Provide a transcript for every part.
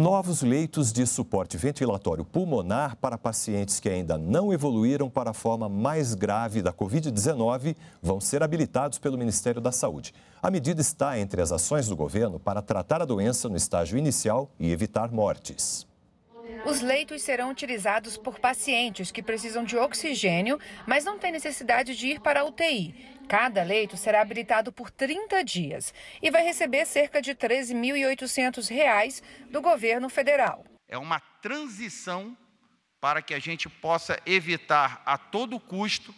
Novos leitos de suporte ventilatório pulmonar para pacientes que ainda não evoluíram para a forma mais grave da Covid-19 vão ser habilitados pelo Ministério da Saúde. A medida está entre as ações do governo para tratar a doença no estágio inicial e evitar mortes. Os leitos serão utilizados por pacientes que precisam de oxigênio, mas não têm necessidade de ir para a UTI. Cada leito será habilitado por 30 dias e vai receber cerca de R$ 13.800 do governo federal. É uma transição para que a gente possa evitar a todo custo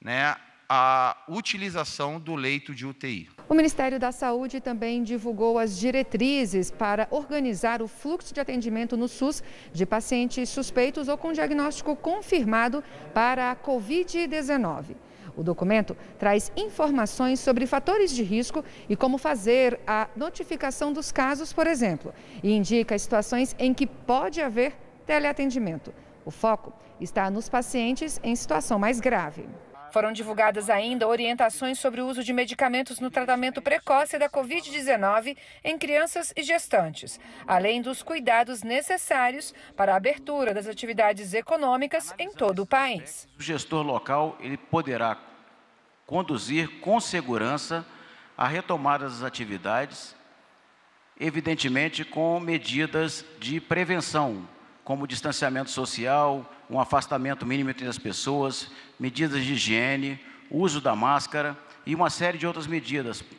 né, a utilização do leito de UTI. O Ministério da Saúde também divulgou as diretrizes para organizar o fluxo de atendimento no SUS de pacientes suspeitos ou com diagnóstico confirmado para a Covid-19. O documento traz informações sobre fatores de risco e como fazer a notificação dos casos, por exemplo, e indica situações em que pode haver teleatendimento. O foco está nos pacientes em situação mais grave. Foram divulgadas ainda orientações sobre o uso de medicamentos no tratamento precoce da Covid-19 em crianças e gestantes, além dos cuidados necessários para a abertura das atividades econômicas em todo o país. O gestor local ele poderá conduzir com segurança a retomada das atividades, evidentemente com medidas de prevenção, como distanciamento social, um afastamento mínimo entre as pessoas, medidas de higiene, uso da máscara e uma série de outras medidas